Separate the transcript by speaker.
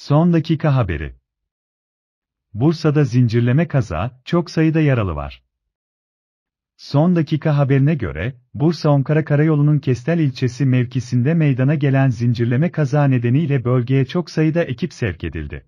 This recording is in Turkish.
Speaker 1: Son dakika haberi. Bursa'da zincirleme kaza, çok sayıda yaralı var. Son dakika haberine göre, bursa Onkara Karayolu'nun Kestel ilçesi mevkisinde meydana gelen zincirleme kaza nedeniyle bölgeye çok sayıda ekip sevk edildi.